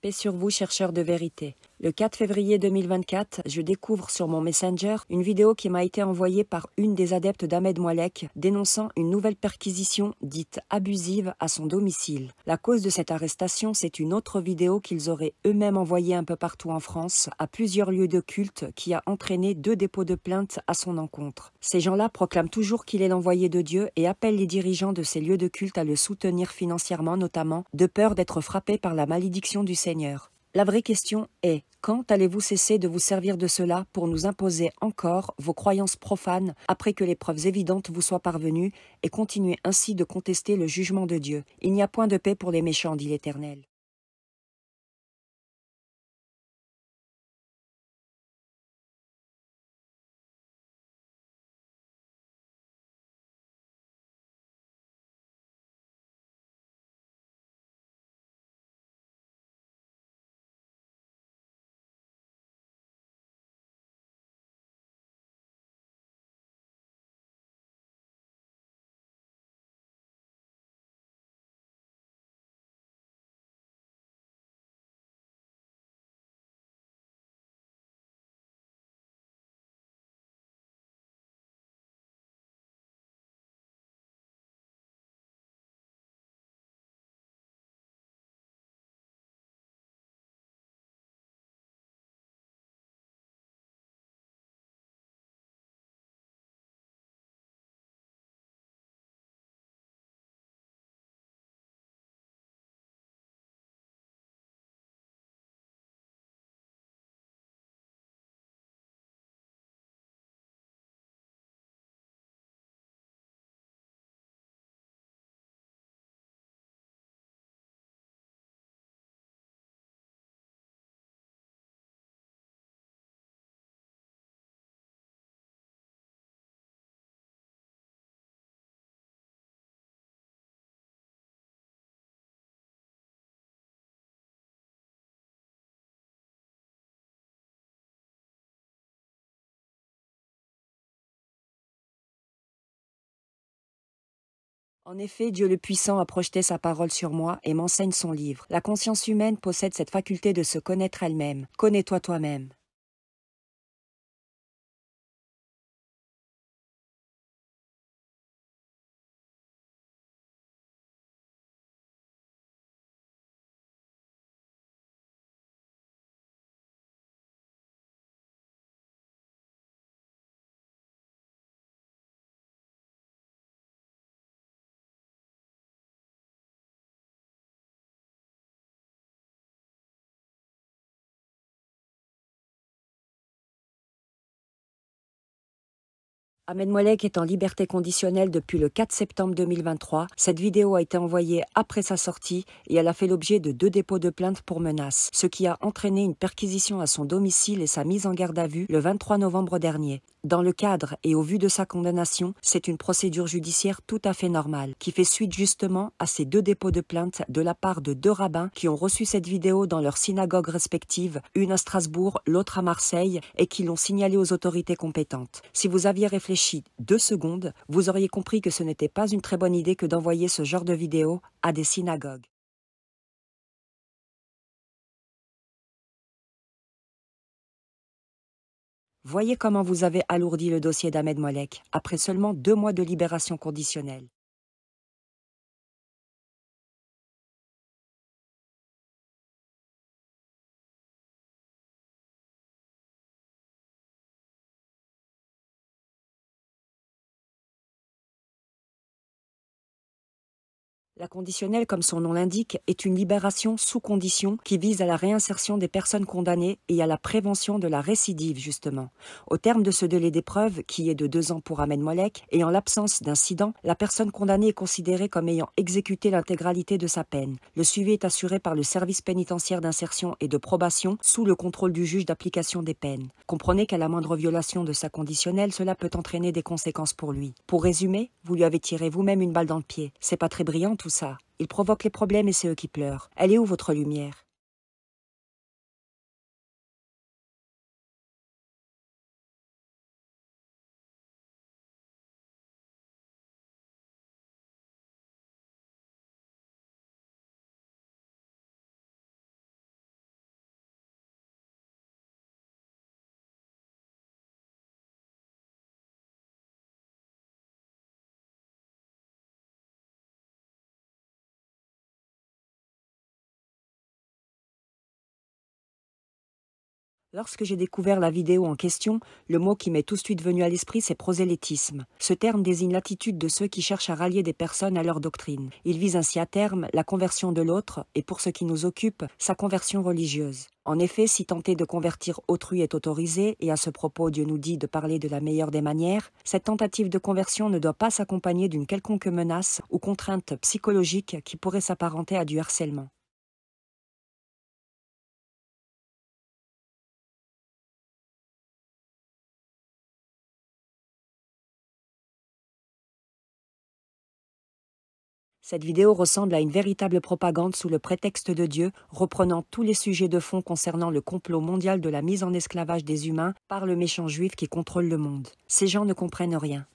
Paix sur vous, chercheurs de vérité. Le 4 février 2024, je découvre sur mon Messenger une vidéo qui m'a été envoyée par une des adeptes d'Ahmed Moualek dénonçant une nouvelle perquisition dite abusive à son domicile. La cause de cette arrestation, c'est une autre vidéo qu'ils auraient eux-mêmes envoyée un peu partout en France, à plusieurs lieux de culte, qui a entraîné deux dépôts de plaintes à son encontre. Ces gens-là proclament toujours qu'il est l'envoyé de Dieu et appellent les dirigeants de ces lieux de culte à le soutenir financièrement notamment, de peur d'être frappés par la malédiction du Seigneur. La vraie question est quand allez-vous cesser de vous servir de cela pour nous imposer encore vos croyances profanes après que les preuves évidentes vous soient parvenues et continuer ainsi de contester le jugement de Dieu Il n'y a point de paix pour les méchants, dit l'Éternel. En effet, Dieu le Puissant a projeté sa parole sur moi et m'enseigne son livre. La conscience humaine possède cette faculté de se connaître elle-même. Connais-toi toi-même. Ahmed Molek est en liberté conditionnelle depuis le 4 septembre 2023. Cette vidéo a été envoyée après sa sortie et elle a fait l'objet de deux dépôts de plainte pour menaces, ce qui a entraîné une perquisition à son domicile et sa mise en garde à vue le 23 novembre dernier. Dans le cadre et au vu de sa condamnation, c'est une procédure judiciaire tout à fait normale, qui fait suite justement à ces deux dépôts de plainte de la part de deux rabbins qui ont reçu cette vidéo dans leurs synagogues respectives, une à Strasbourg, l'autre à Marseille, et qui l'ont signalée aux autorités compétentes. Si vous aviez réfléchi deux secondes, vous auriez compris que ce n'était pas une très bonne idée que d'envoyer ce genre de vidéo à des synagogues. Voyez comment vous avez alourdi le dossier d'Ahmed Molek après seulement deux mois de libération conditionnelle. La conditionnelle, comme son nom l'indique, est une libération sous condition qui vise à la réinsertion des personnes condamnées et à la prévention de la récidive, justement. Au terme de ce délai d'épreuve, qui est de deux ans pour Ahmed Molek, et en l'absence d'incident, la personne condamnée est considérée comme ayant exécuté l'intégralité de sa peine. Le suivi est assuré par le service pénitentiaire d'insertion et de probation sous le contrôle du juge d'application des peines. Comprenez qu'à la moindre violation de sa conditionnelle, cela peut entraîner des conséquences pour lui. Pour résumer, vous lui avez tiré vous-même une balle dans le pied. C'est pas très brillant, ça. Ils provoquent les problèmes et c'est eux qui pleurent. Elle est où votre lumière Lorsque j'ai découvert la vidéo en question, le mot qui m'est tout de suite venu à l'esprit, c'est prosélytisme. Ce terme désigne l'attitude de ceux qui cherchent à rallier des personnes à leur doctrine. Il vise ainsi à terme la conversion de l'autre, et pour ce qui nous occupe, sa conversion religieuse. En effet, si tenter de convertir autrui est autorisé, et à ce propos Dieu nous dit de parler de la meilleure des manières, cette tentative de conversion ne doit pas s'accompagner d'une quelconque menace ou contrainte psychologique qui pourrait s'apparenter à du harcèlement. Cette vidéo ressemble à une véritable propagande sous le prétexte de Dieu, reprenant tous les sujets de fond concernant le complot mondial de la mise en esclavage des humains par le méchant juif qui contrôle le monde. Ces gens ne comprennent rien.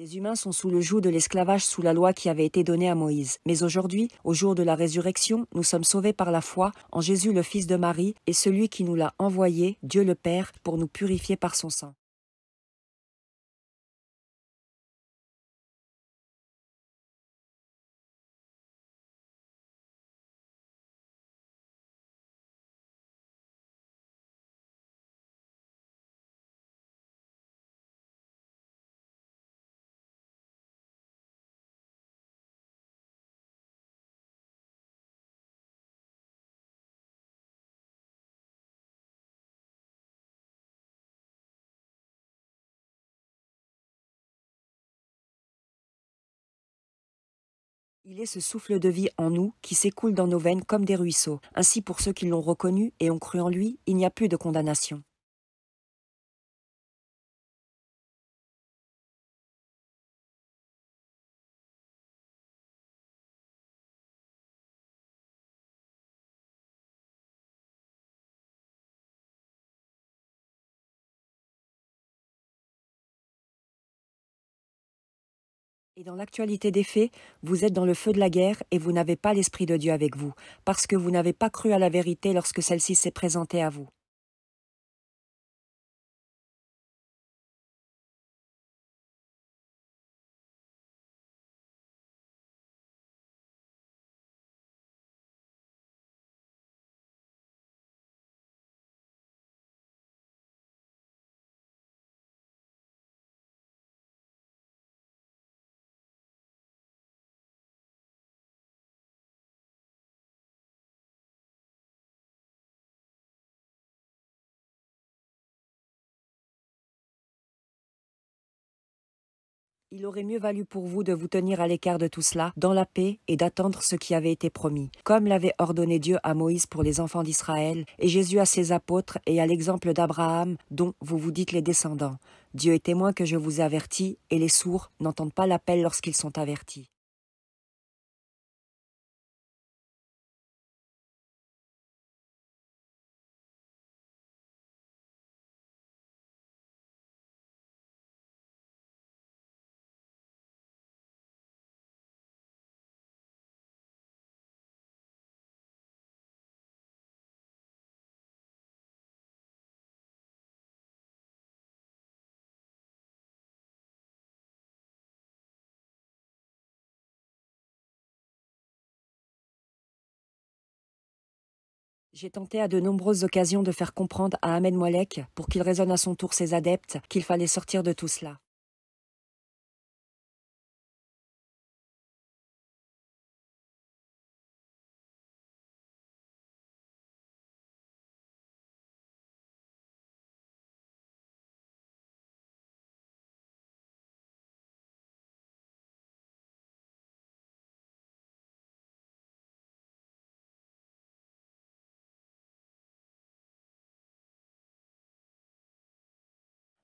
Les humains sont sous le joug de l'esclavage sous la loi qui avait été donnée à Moïse. Mais aujourd'hui, au jour de la résurrection, nous sommes sauvés par la foi en Jésus le Fils de Marie et celui qui nous l'a envoyé, Dieu le Père, pour nous purifier par son sang. Il est ce souffle de vie en nous qui s'écoule dans nos veines comme des ruisseaux. Ainsi, pour ceux qui l'ont reconnu et ont cru en lui, il n'y a plus de condamnation. Et dans l'actualité des faits, vous êtes dans le feu de la guerre et vous n'avez pas l'Esprit de Dieu avec vous, parce que vous n'avez pas cru à la vérité lorsque celle-ci s'est présentée à vous. Il aurait mieux valu pour vous de vous tenir à l'écart de tout cela, dans la paix, et d'attendre ce qui avait été promis, comme l'avait ordonné Dieu à Moïse pour les enfants d'Israël, et Jésus à ses apôtres, et à l'exemple d'Abraham, dont vous vous dites les descendants. Dieu est témoin que je vous ai avertis, et les sourds n'entendent pas l'appel lorsqu'ils sont avertis. J'ai tenté à de nombreuses occasions de faire comprendre à Ahmed Moualek, pour qu'il raisonne à son tour ses adeptes, qu'il fallait sortir de tout cela.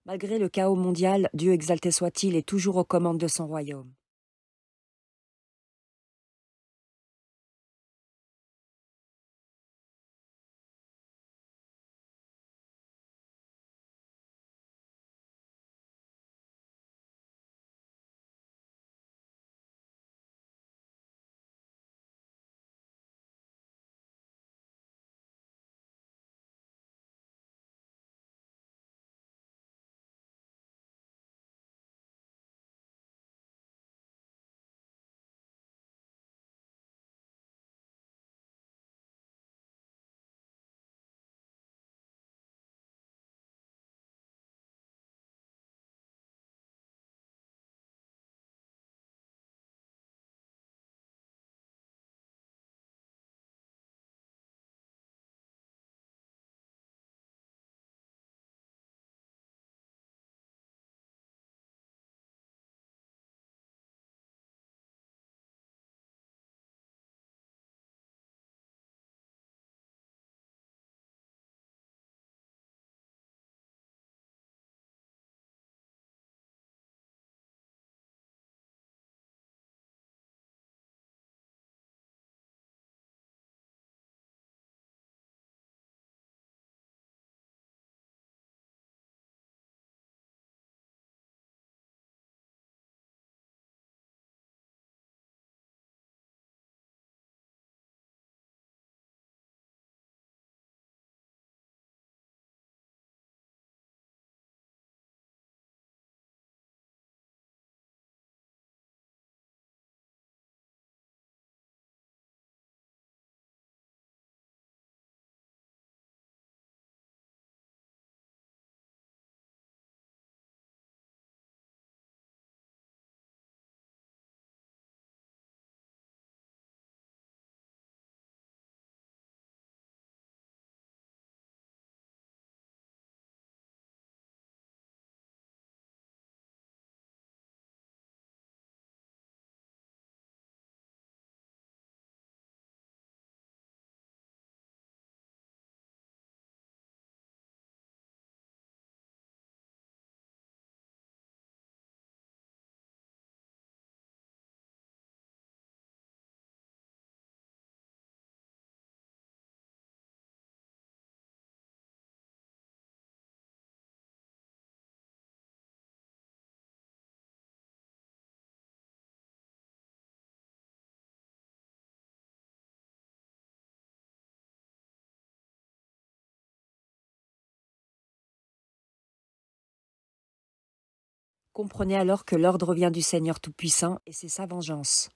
Malgré le chaos mondial, Dieu exalté soit-il est toujours aux commandes de son royaume. Comprenez alors que l'ordre vient du Seigneur Tout-Puissant et c'est sa vengeance.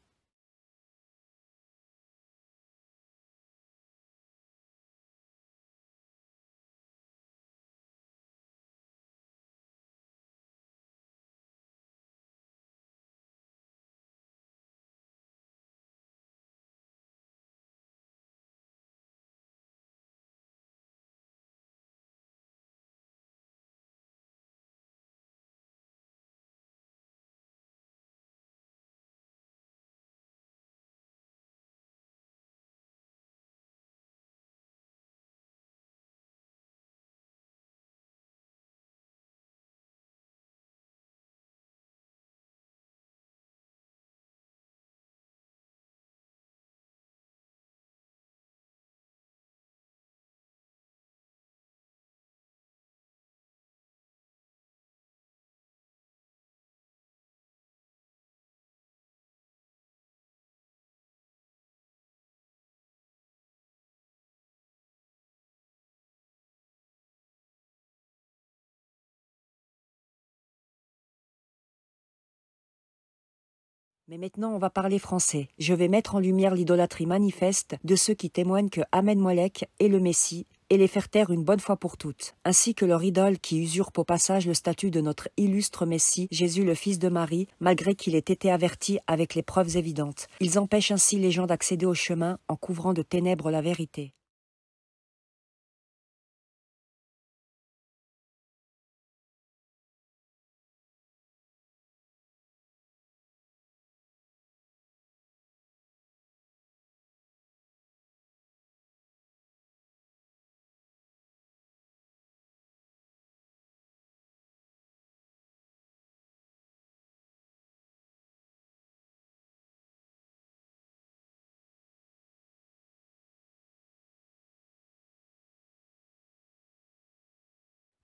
Mais maintenant, on va parler français. Je vais mettre en lumière l'idolâtrie manifeste de ceux qui témoignent que Ahmed molech est le Messie et les faire taire une bonne fois pour toutes, ainsi que leur idole qui usurpe au passage le statut de notre illustre Messie, Jésus le Fils de Marie, malgré qu'il ait été averti avec les preuves évidentes. Ils empêchent ainsi les gens d'accéder au chemin en couvrant de ténèbres la vérité.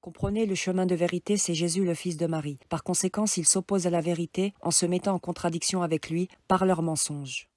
Comprenez, le chemin de vérité, c'est Jésus le Fils de Marie. Par conséquent, ils s'opposent à la vérité en se mettant en contradiction avec lui par leurs mensonges.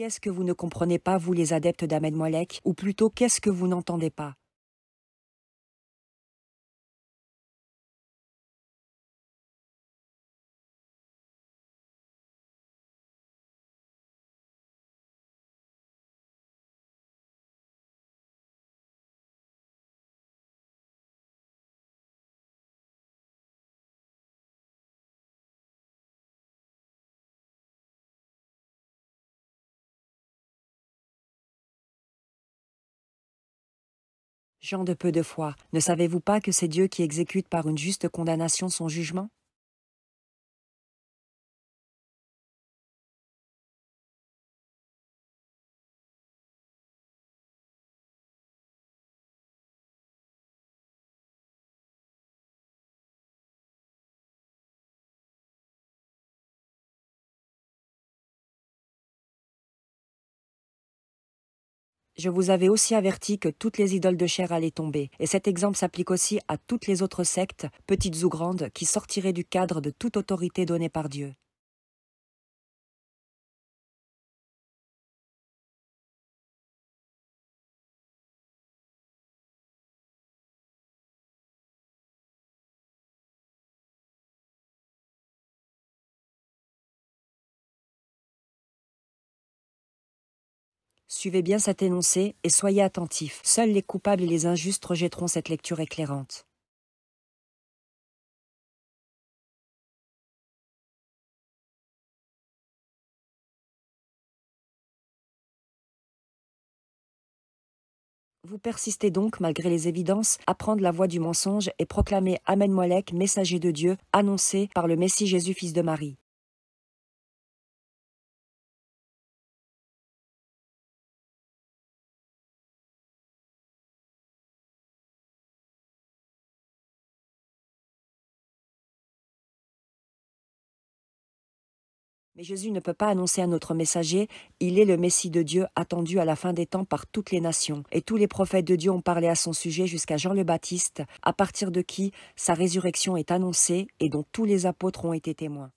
Qu'est-ce que vous ne comprenez pas, vous les adeptes d'Ahmed Molek Ou plutôt, qu'est-ce que vous n'entendez pas « Jean de peu de foi, ne savez-vous pas que c'est Dieu qui exécute par une juste condamnation son jugement Je vous avais aussi averti que toutes les idoles de chair allaient tomber, et cet exemple s'applique aussi à toutes les autres sectes, petites ou grandes, qui sortiraient du cadre de toute autorité donnée par Dieu. Suivez bien cet énoncé et soyez attentifs. Seuls les coupables et les injustes rejetteront cette lecture éclairante. Vous persistez donc, malgré les évidences, à prendre la voie du mensonge et proclamer Amen Molek, messager de Dieu, annoncé par le Messie Jésus, fils de Marie. Mais Jésus ne peut pas annoncer à notre messager, il est le Messie de Dieu attendu à la fin des temps par toutes les nations. Et tous les prophètes de Dieu ont parlé à son sujet jusqu'à Jean le Baptiste, à partir de qui sa résurrection est annoncée et dont tous les apôtres ont été témoins.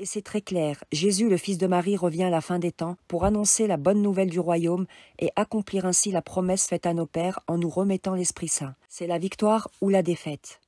Et c'est très clair, Jésus le Fils de Marie revient à la fin des temps pour annoncer la bonne nouvelle du royaume et accomplir ainsi la promesse faite à nos pères en nous remettant l'Esprit Saint. C'est la victoire ou la défaite.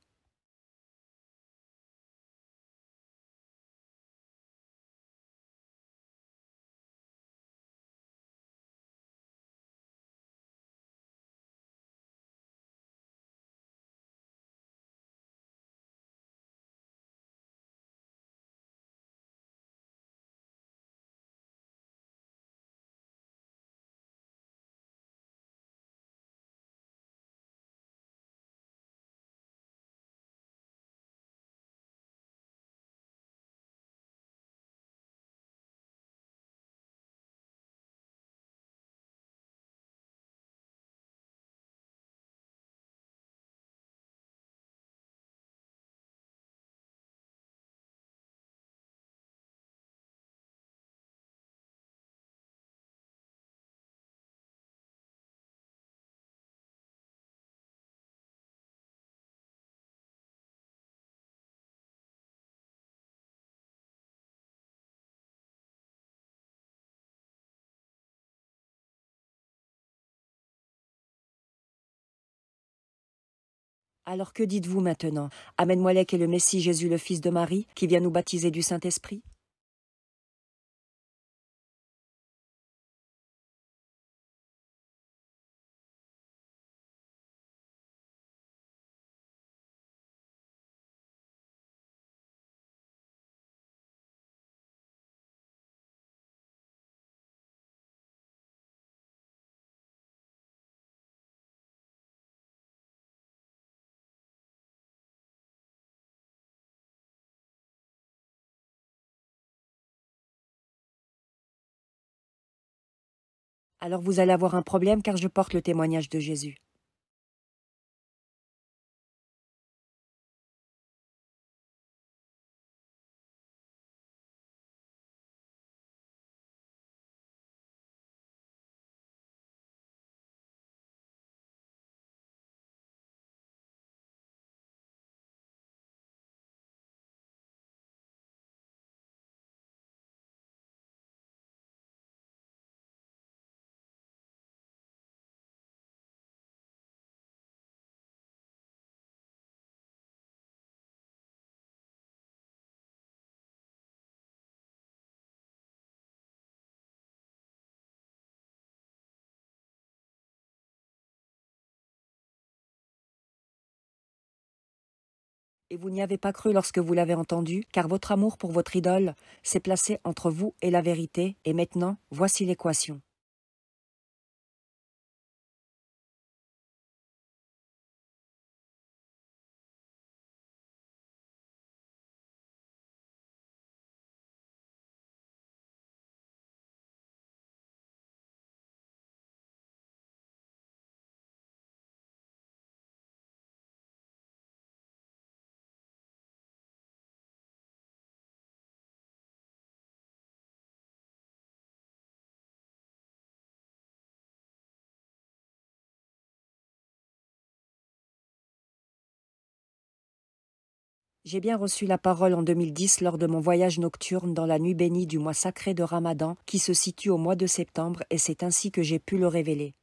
Alors que dites-vous maintenant amen moi est le Messie Jésus le Fils de Marie, qui vient nous baptiser du Saint-Esprit alors vous allez avoir un problème car je porte le témoignage de Jésus. Et vous n'y avez pas cru lorsque vous l'avez entendu, car votre amour pour votre idole s'est placé entre vous et la vérité, et maintenant, voici l'équation. J'ai bien reçu la parole en 2010 lors de mon voyage nocturne dans la nuit bénie du mois sacré de Ramadan qui se situe au mois de septembre et c'est ainsi que j'ai pu le révéler.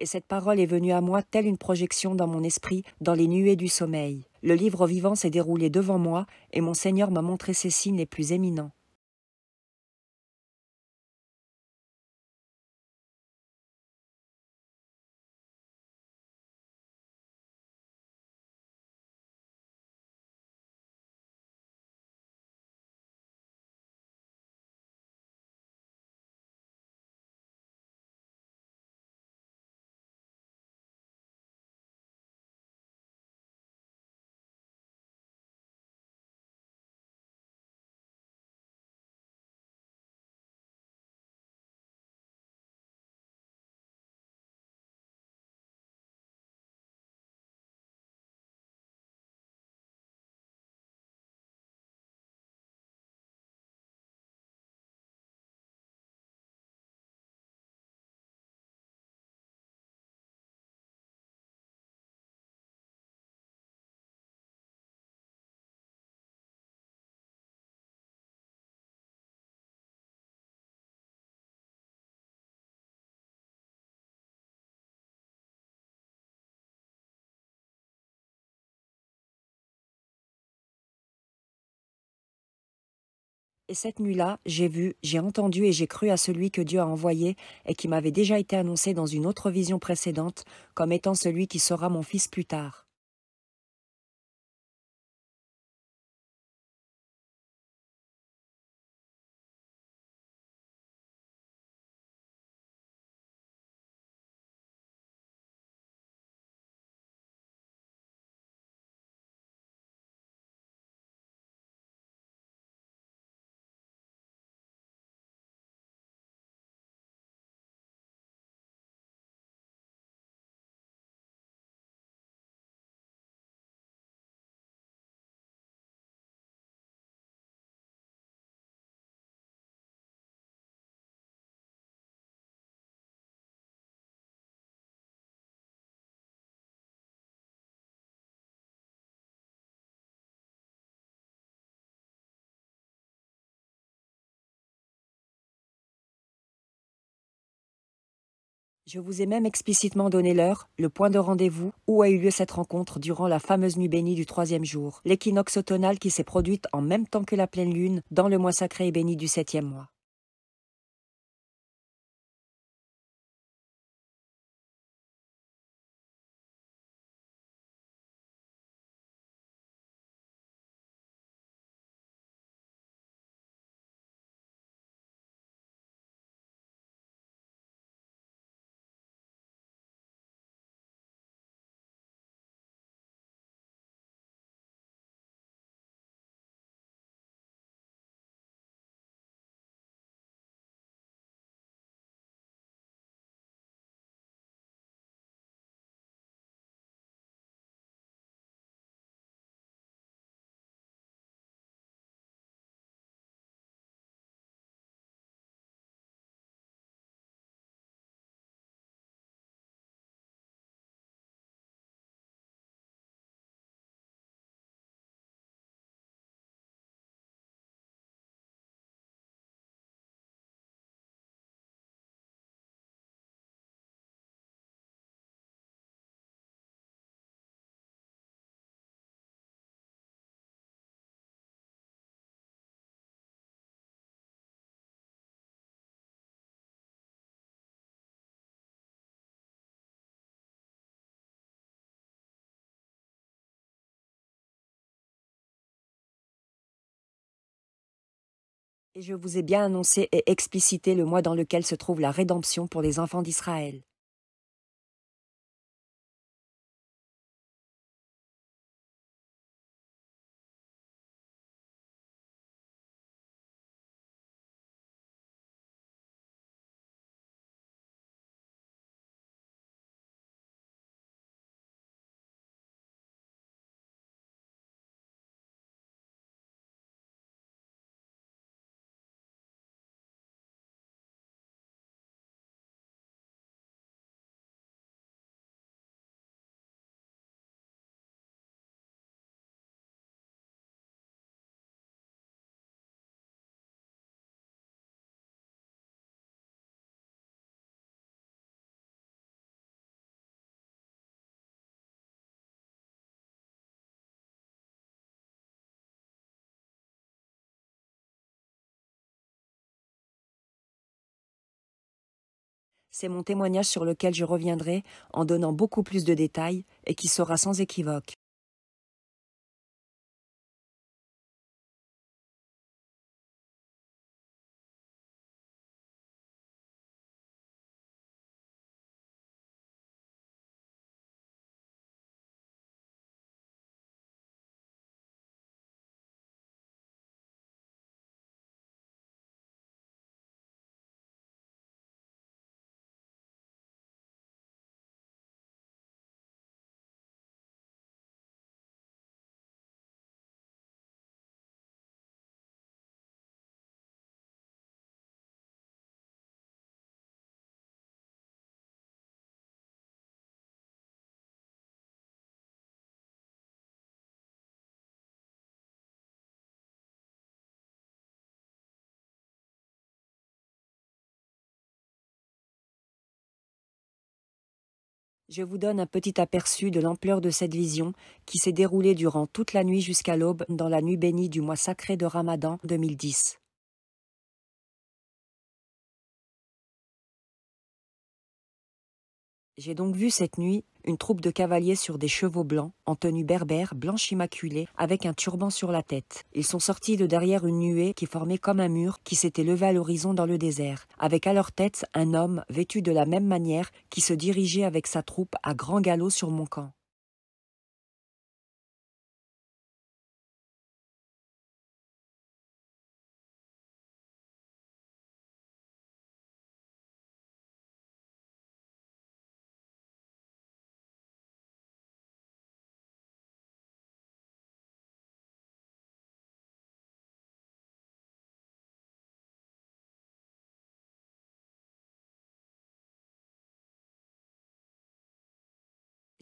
et cette parole est venue à moi telle une projection dans mon esprit, dans les nuées du sommeil. Le livre vivant s'est déroulé devant moi, et mon Seigneur m'a montré ses signes les plus éminents. Et cette nuit-là, j'ai vu, j'ai entendu et j'ai cru à celui que Dieu a envoyé et qui m'avait déjà été annoncé dans une autre vision précédente comme étant celui qui sera mon fils plus tard. Je vous ai même explicitement donné l'heure, le point de rendez-vous, où a eu lieu cette rencontre durant la fameuse nuit bénie du troisième jour, l'équinoxe automnal qui s'est produite en même temps que la pleine lune dans le mois sacré et béni du septième mois. Et je vous ai bien annoncé et explicité le mois dans lequel se trouve la rédemption pour les enfants d'Israël. C'est mon témoignage sur lequel je reviendrai en donnant beaucoup plus de détails et qui sera sans équivoque. Je vous donne un petit aperçu de l'ampleur de cette vision qui s'est déroulée durant toute la nuit jusqu'à l'aube dans la nuit bénie du mois sacré de Ramadan 2010. J'ai donc vu cette nuit une troupe de cavaliers sur des chevaux blancs, en tenue berbère, blanche immaculée, avec un turban sur la tête. Ils sont sortis de derrière une nuée qui formait comme un mur, qui s'était levé à l'horizon dans le désert, avec à leur tête un homme, vêtu de la même manière, qui se dirigeait avec sa troupe à grand galop sur mon camp.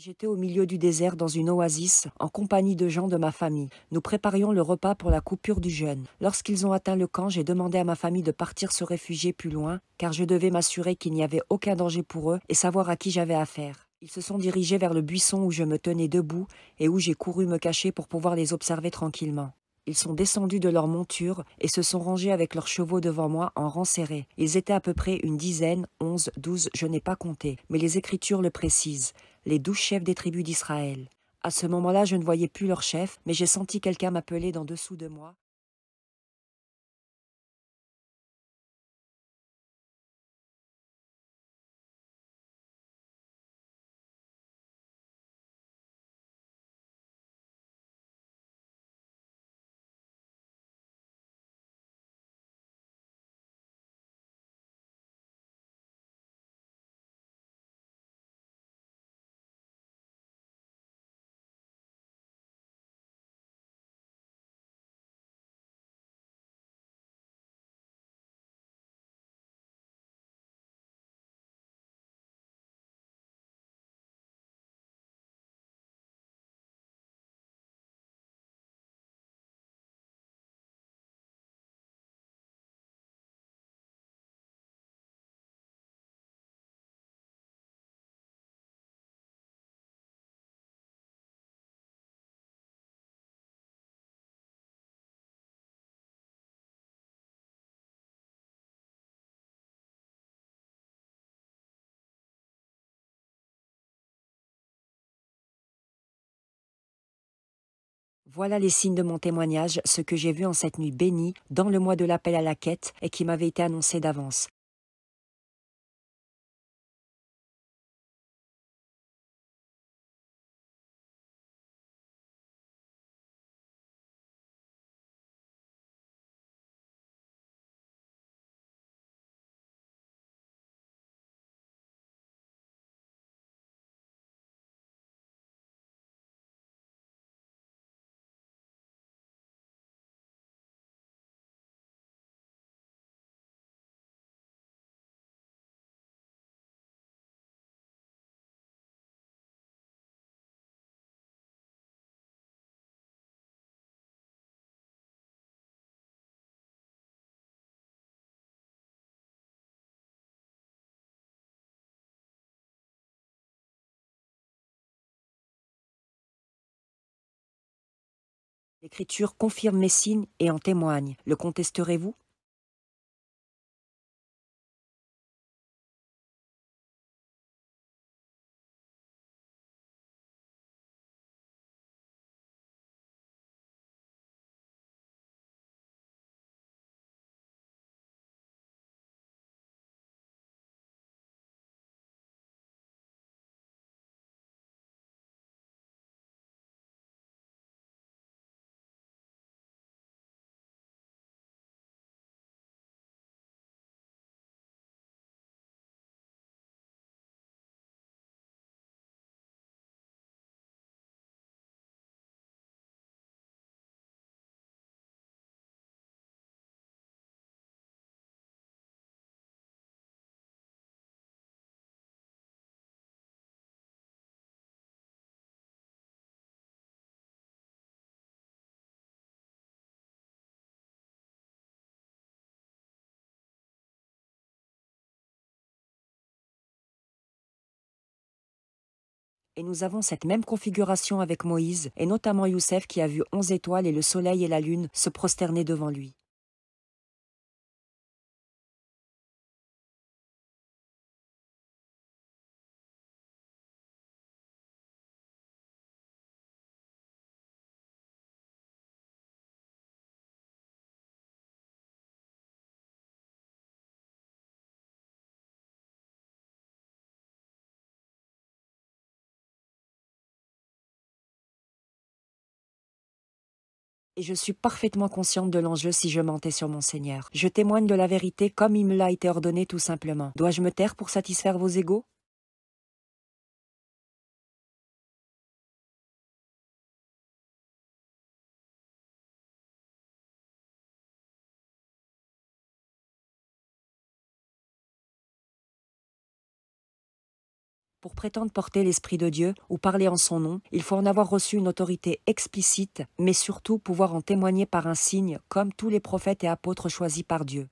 J'étais au milieu du désert dans une oasis, en compagnie de gens de ma famille. Nous préparions le repas pour la coupure du jeûne. Lorsqu'ils ont atteint le camp, j'ai demandé à ma famille de partir se réfugier plus loin, car je devais m'assurer qu'il n'y avait aucun danger pour eux et savoir à qui j'avais affaire. Ils se sont dirigés vers le buisson où je me tenais debout et où j'ai couru me cacher pour pouvoir les observer tranquillement. Ils sont descendus de leur monture et se sont rangés avec leurs chevaux devant moi en rang serré. Ils étaient à peu près une dizaine, onze, douze, je n'ai pas compté, mais les Écritures le précisent les douze chefs des tribus d'Israël. À ce moment-là, je ne voyais plus leur chef, mais j'ai senti quelqu'un m'appeler d'en dessous de moi. Voilà les signes de mon témoignage, ce que j'ai vu en cette nuit bénie, dans le mois de l'appel à la quête, et qui m'avait été annoncé d'avance. L'écriture confirme mes signes et en témoigne. Le contesterez-vous Et nous avons cette même configuration avec Moïse, et notamment Youssef qui a vu onze étoiles et le soleil et la lune se prosterner devant lui. Et je suis parfaitement consciente de l'enjeu si je mentais sur mon Seigneur. Je témoigne de la vérité comme il me l'a été ordonné tout simplement. Dois-je me taire pour satisfaire vos égaux Pour prétendre porter l'Esprit de Dieu ou parler en son nom, il faut en avoir reçu une autorité explicite, mais surtout pouvoir en témoigner par un signe, comme tous les prophètes et apôtres choisis par Dieu.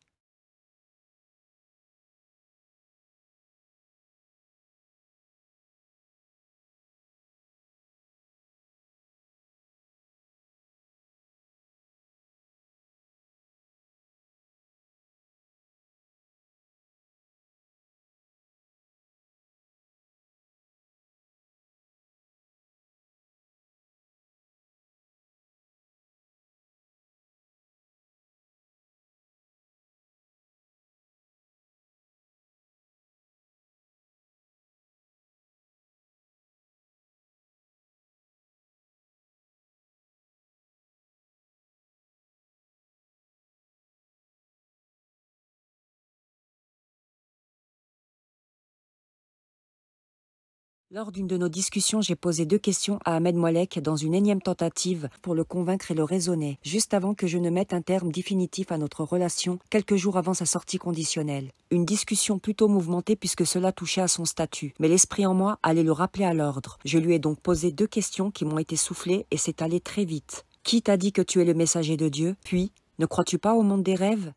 Lors d'une de nos discussions, j'ai posé deux questions à Ahmed Moalek dans une énième tentative pour le convaincre et le raisonner, juste avant que je ne mette un terme définitif à notre relation, quelques jours avant sa sortie conditionnelle. Une discussion plutôt mouvementée puisque cela touchait à son statut, mais l'esprit en moi allait le rappeler à l'ordre. Je lui ai donc posé deux questions qui m'ont été soufflées et c'est allé très vite. Qui t'a dit que tu es le messager de Dieu Puis, ne crois-tu pas au monde des rêves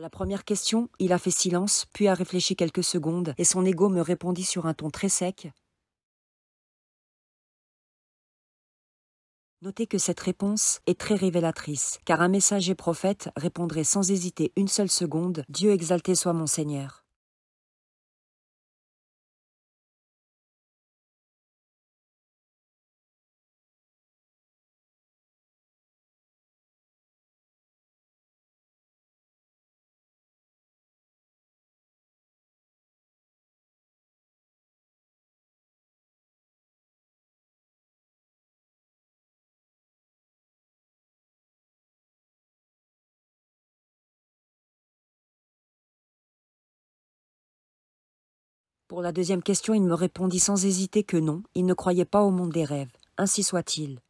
la première question, il a fait silence, puis a réfléchi quelques secondes, et son égo me répondit sur un ton très sec. Notez que cette réponse est très révélatrice, car un messager prophète répondrait sans hésiter une seule seconde Dieu exalté soit mon Seigneur. Pour la deuxième question, il me répondit sans hésiter que non, il ne croyait pas au monde des rêves. Ainsi soit-il.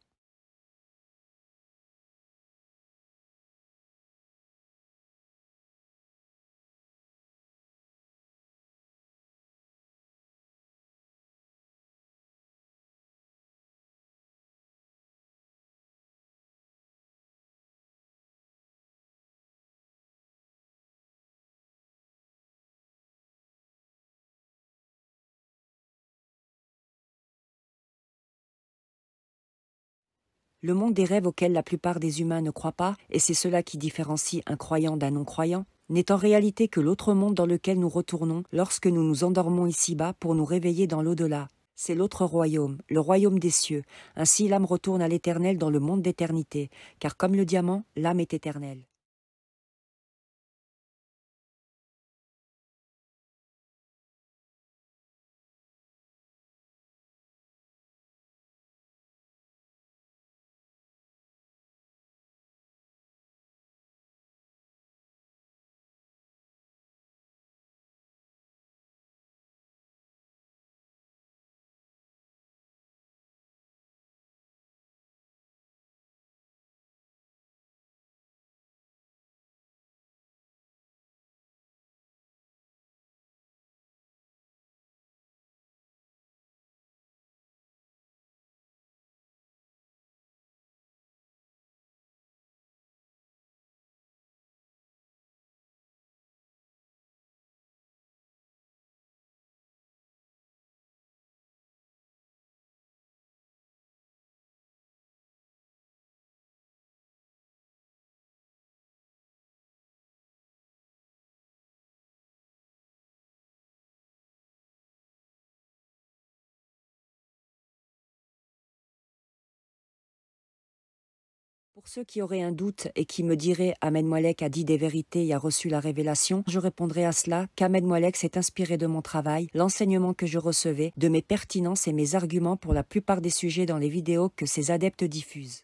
le monde des rêves auquel la plupart des humains ne croient pas, et c'est cela qui différencie un croyant d'un non-croyant, n'est en réalité que l'autre monde dans lequel nous retournons lorsque nous nous endormons ici-bas pour nous réveiller dans l'au-delà. C'est l'autre royaume, le royaume des cieux. Ainsi l'âme retourne à l'éternel dans le monde d'éternité, car comme le diamant, l'âme est éternelle. Pour ceux qui auraient un doute et qui me diraient Ahmed Moualek a dit des vérités et a reçu la révélation, je répondrai à cela qu'Ahmed Moualek s'est inspiré de mon travail, l'enseignement que je recevais, de mes pertinences et mes arguments pour la plupart des sujets dans les vidéos que ses adeptes diffusent.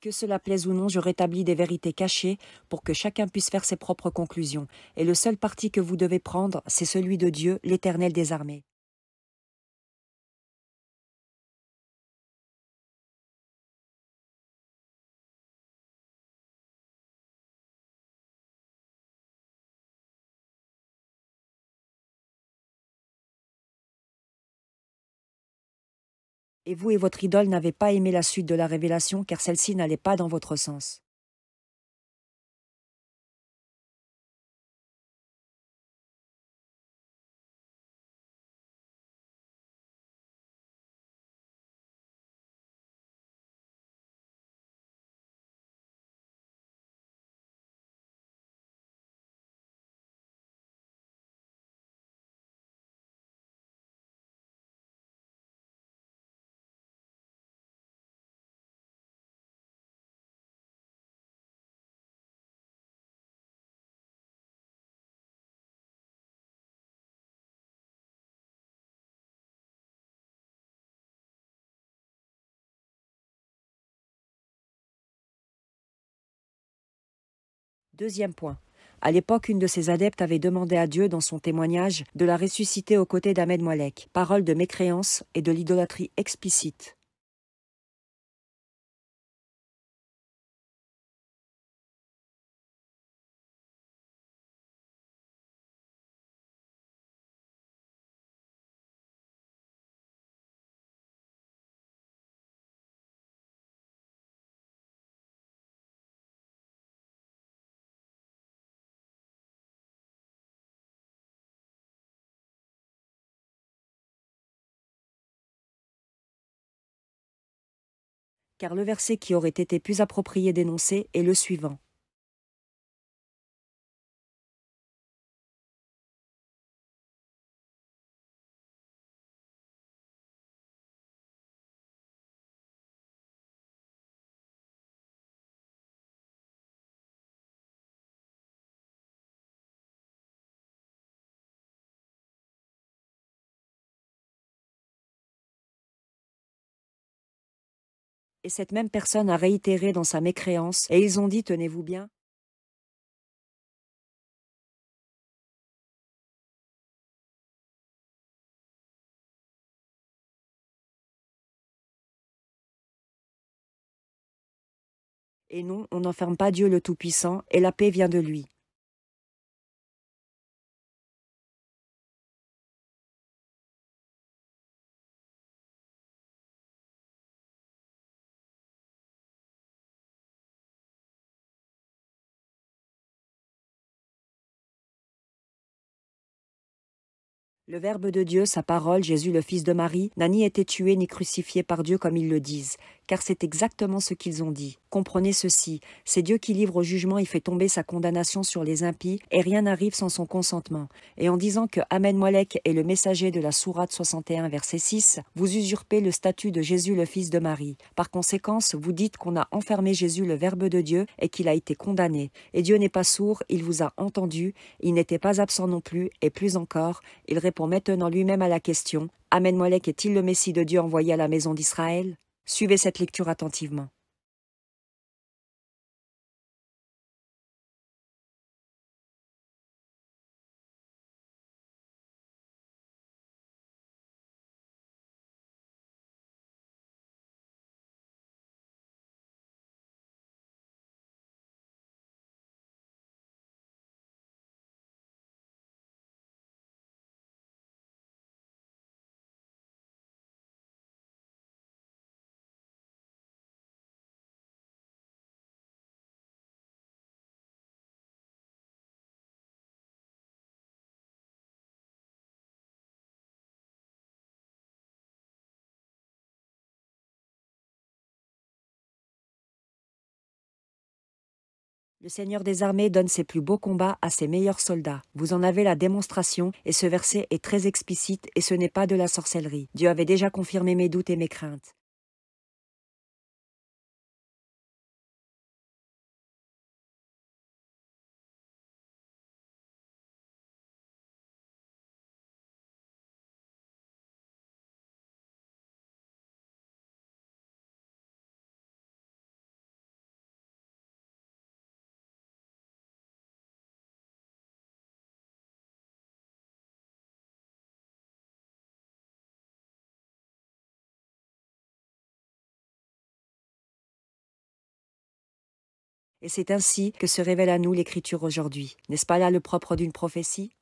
que cela plaise ou non, je rétablis des vérités cachées pour que chacun puisse faire ses propres conclusions. Et le seul parti que vous devez prendre, c'est celui de Dieu, l'Éternel des armées. Et vous et votre idole n'avez pas aimé la suite de la révélation car celle-ci n'allait pas dans votre sens. Deuxième point. À l'époque, une de ses adeptes avait demandé à Dieu dans son témoignage de la ressusciter aux côtés d'Ahmed Moalek, parole de mécréance et de l'idolâtrie explicite. car le verset qui aurait été plus approprié d'énoncer est le suivant. Et cette même personne a réitéré dans sa mécréance, et ils ont dit Tenez-vous bien. Et non, on n'enferme pas Dieu le Tout-Puissant, et la paix vient de lui. Le Verbe de Dieu, sa parole, Jésus le Fils de Marie, n'a ni été tué ni crucifié par Dieu comme ils le disent, car c'est exactement ce qu'ils ont dit. Comprenez ceci, c'est Dieu qui livre au jugement et fait tomber sa condamnation sur les impies, et rien n'arrive sans son consentement. Et en disant que Amen Molek est le messager de la Sourate 61, verset 6, vous usurpez le statut de Jésus le Fils de Marie. Par conséquence, vous dites qu'on a enfermé Jésus le Verbe de Dieu et qu'il a été condamné. Et Dieu n'est pas sourd, il vous a entendu, il n'était pas absent non plus, et plus encore, il répond maintenant lui-même à la question Amen Molek est-il le Messie de Dieu envoyé à la maison d'Israël Suivez cette lecture attentivement. Le Seigneur des armées donne ses plus beaux combats à ses meilleurs soldats. Vous en avez la démonstration, et ce verset est très explicite, et ce n'est pas de la sorcellerie. Dieu avait déjà confirmé mes doutes et mes craintes. Et c'est ainsi que se révèle à nous l'Écriture aujourd'hui. N'est-ce pas là le propre d'une prophétie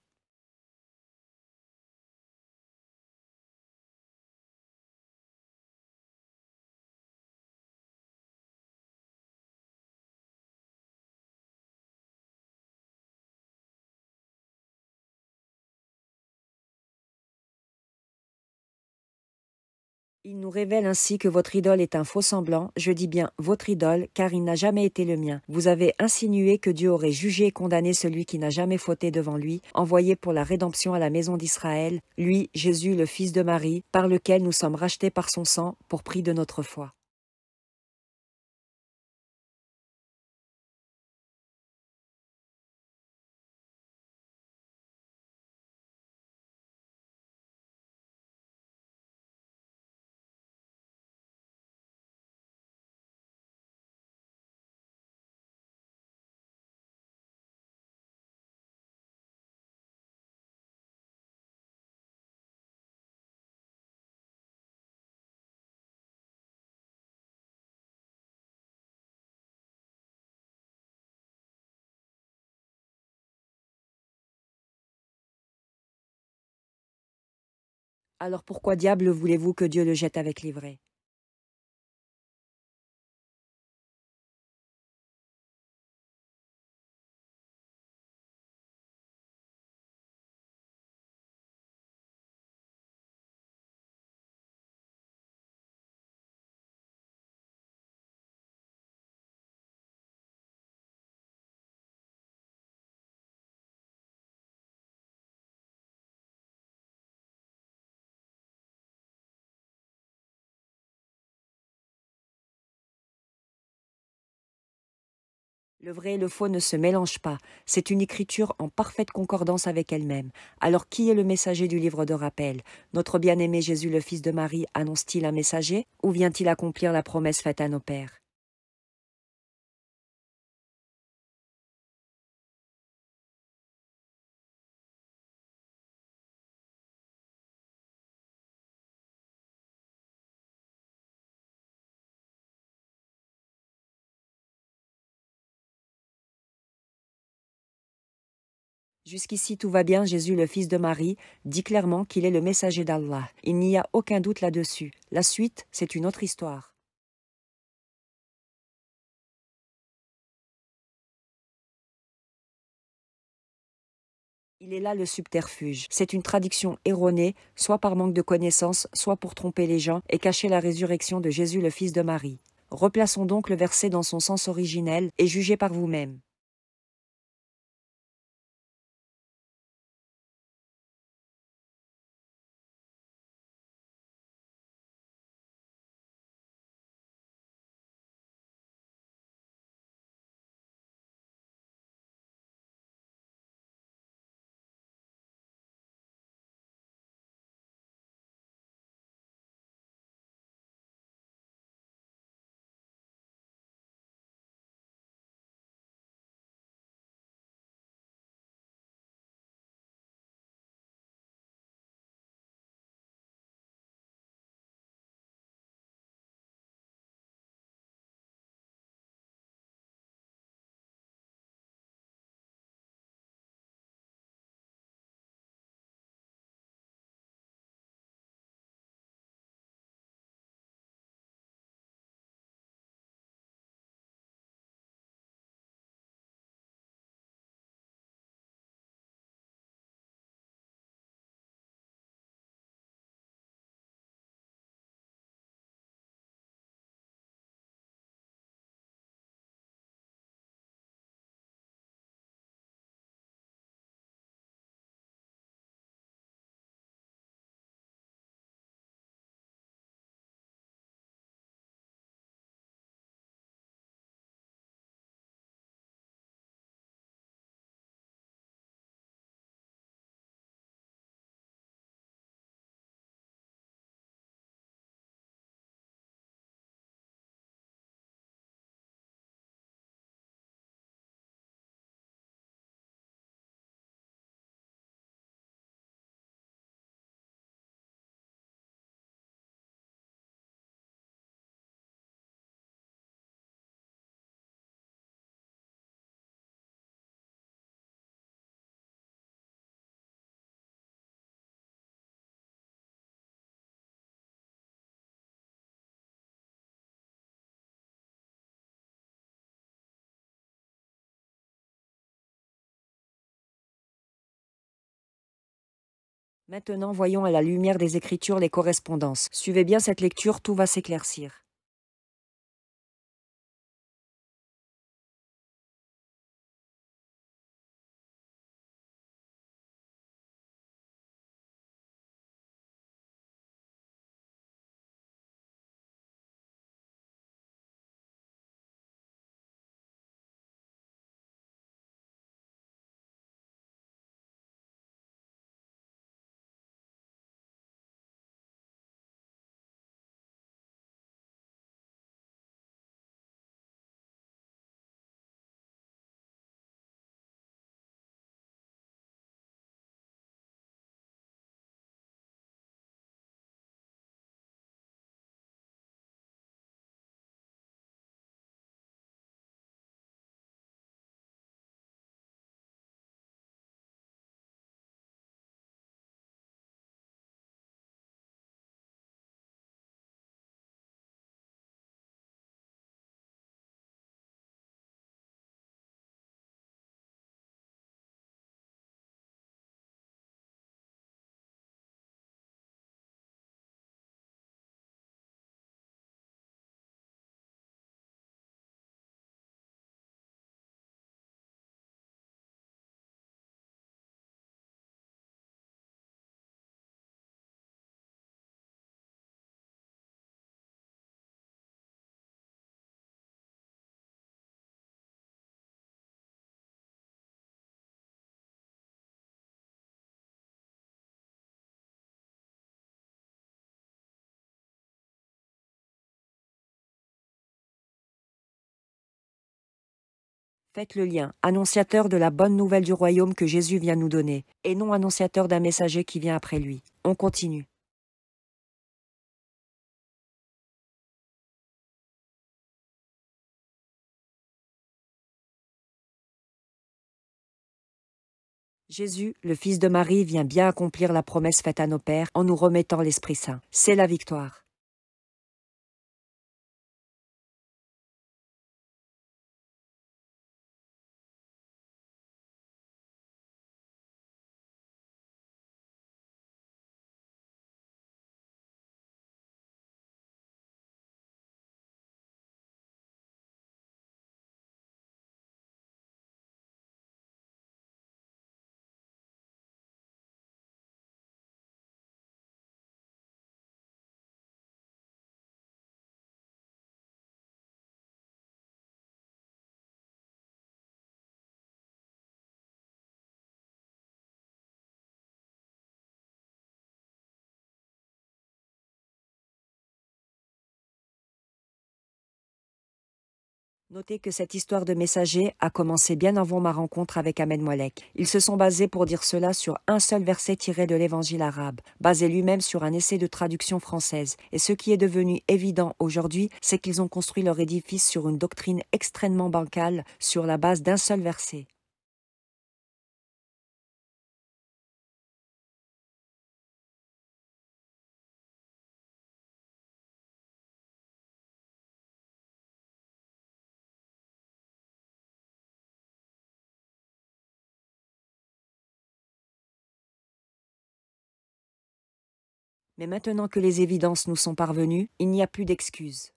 Il nous révèle ainsi que votre idole est un faux-semblant, je dis bien votre idole, car il n'a jamais été le mien. Vous avez insinué que Dieu aurait jugé et condamné celui qui n'a jamais fauté devant lui, envoyé pour la rédemption à la maison d'Israël, lui, Jésus le Fils de Marie, par lequel nous sommes rachetés par son sang, pour prix de notre foi. Alors pourquoi diable voulez-vous que Dieu le jette avec l'ivraie Le vrai et le faux ne se mélangent pas. C'est une écriture en parfaite concordance avec elle-même. Alors qui est le messager du livre de rappel Notre bien-aimé Jésus, le Fils de Marie, annonce-t-il un messager Ou vient-il accomplir la promesse faite à nos pères Jusqu'ici tout va bien, Jésus le Fils de Marie dit clairement qu'il est le messager d'Allah. Il n'y a aucun doute là-dessus. La suite, c'est une autre histoire. Il est là le subterfuge. C'est une traduction erronée, soit par manque de connaissances, soit pour tromper les gens et cacher la résurrection de Jésus le Fils de Marie. Replaçons donc le verset dans son sens originel et jugez par vous-même. Maintenant voyons à la lumière des Écritures les correspondances. Suivez bien cette lecture, tout va s'éclaircir. Faites le lien, annonciateur de la bonne nouvelle du royaume que Jésus vient nous donner, et non annonciateur d'un messager qui vient après lui. On continue. Jésus, le Fils de Marie, vient bien accomplir la promesse faite à nos pères en nous remettant l'Esprit Saint. C'est la victoire. Notez que cette histoire de messager a commencé bien avant ma rencontre avec Ahmed Moualek. Ils se sont basés pour dire cela sur un seul verset tiré de l'évangile arabe, basé lui-même sur un essai de traduction française. Et ce qui est devenu évident aujourd'hui, c'est qu'ils ont construit leur édifice sur une doctrine extrêmement bancale, sur la base d'un seul verset. Mais maintenant que les évidences nous sont parvenues, il n'y a plus d'excuses.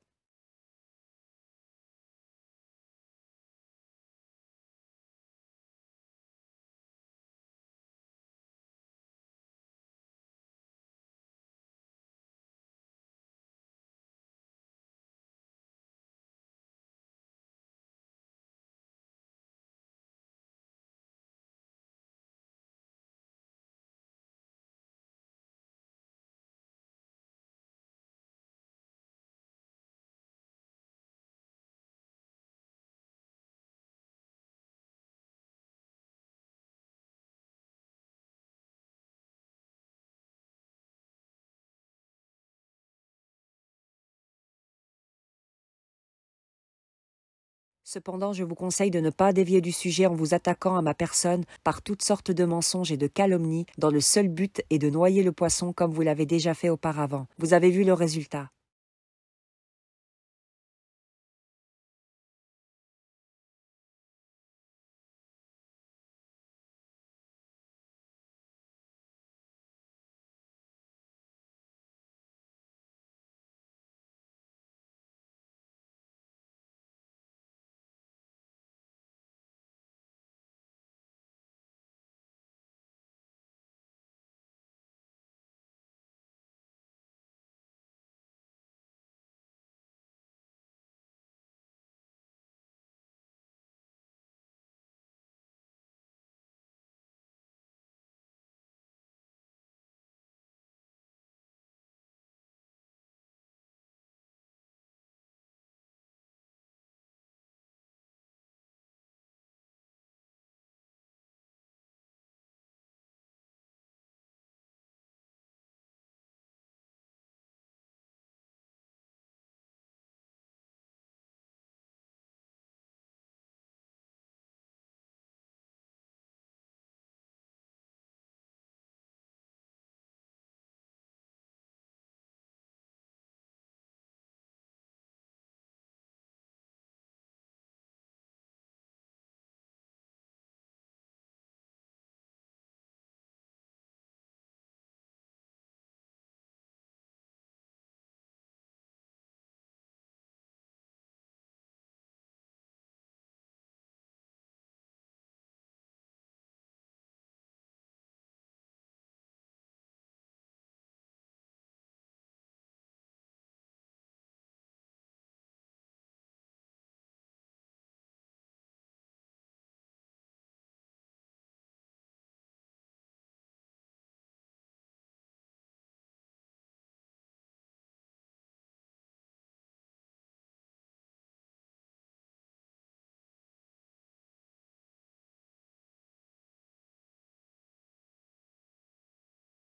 Cependant, je vous conseille de ne pas dévier du sujet en vous attaquant à ma personne par toutes sortes de mensonges et de calomnies, dans le seul but est de noyer le poisson comme vous l'avez déjà fait auparavant. Vous avez vu le résultat.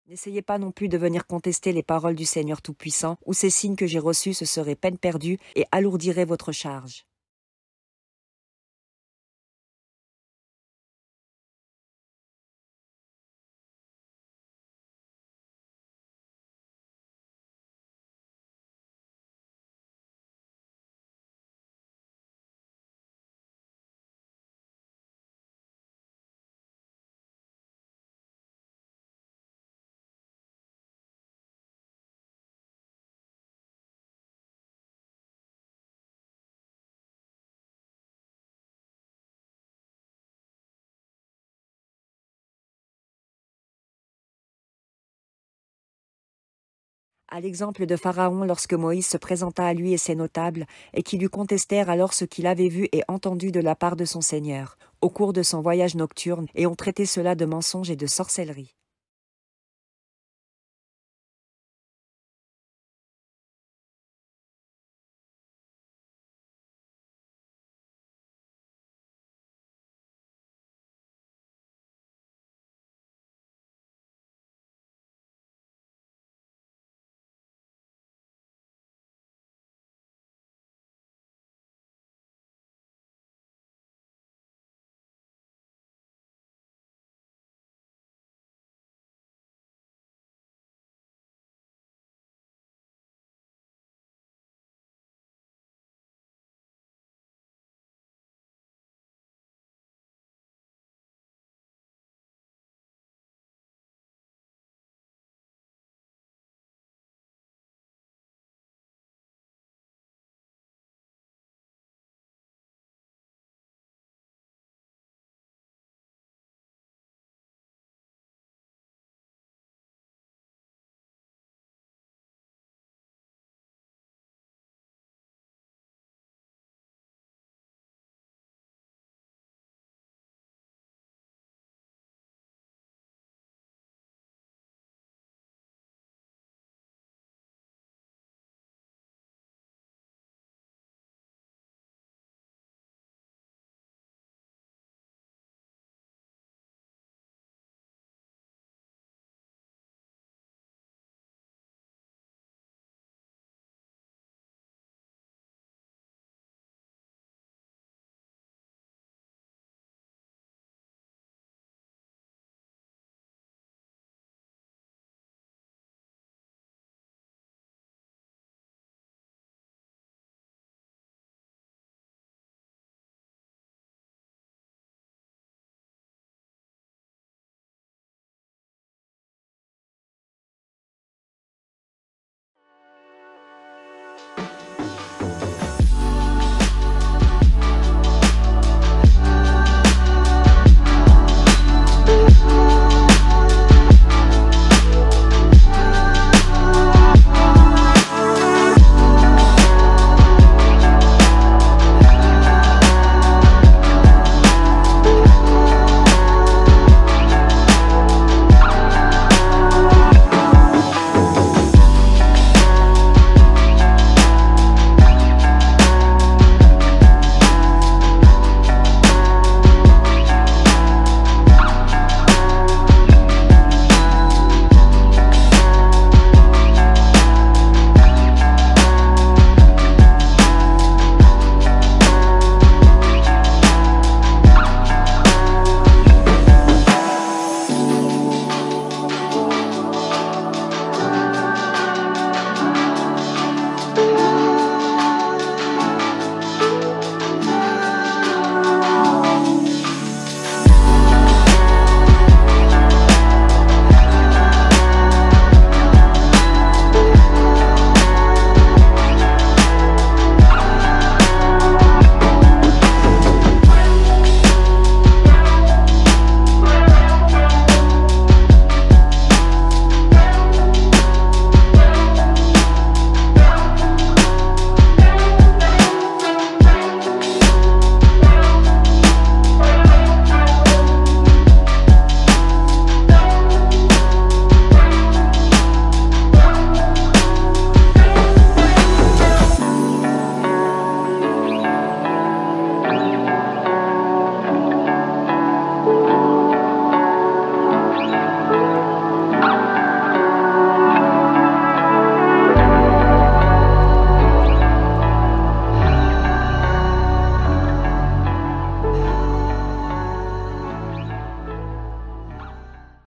N'essayez pas non plus de venir contester les paroles du Seigneur Tout-Puissant, ou ces signes que j'ai reçus se seraient peine perdue et alourdiraient votre charge. à l'exemple de Pharaon lorsque Moïse se présenta à lui et ses notables, et qui lui contestèrent alors ce qu'il avait vu et entendu de la part de son Seigneur, au cours de son voyage nocturne, et ont traité cela de mensonge et de sorcellerie.